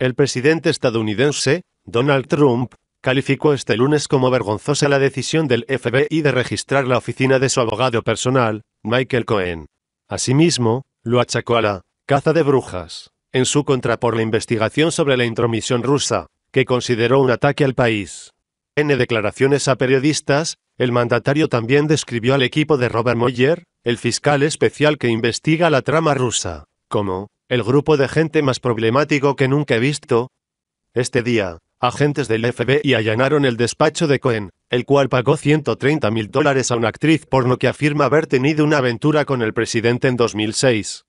El presidente estadounidense, Donald Trump, calificó este lunes como vergonzosa la decisión del FBI de registrar la oficina de su abogado personal, Michael Cohen. Asimismo, lo achacó a la caza de brujas, en su contra por la investigación sobre la intromisión rusa, que consideró un ataque al país. En declaraciones a periodistas, el mandatario también describió al equipo de Robert Mueller, el fiscal especial que investiga la trama rusa, como el grupo de gente más problemático que nunca he visto. Este día, agentes del FBI allanaron el despacho de Cohen, el cual pagó 130 mil dólares a una actriz porno que afirma haber tenido una aventura con el presidente en 2006.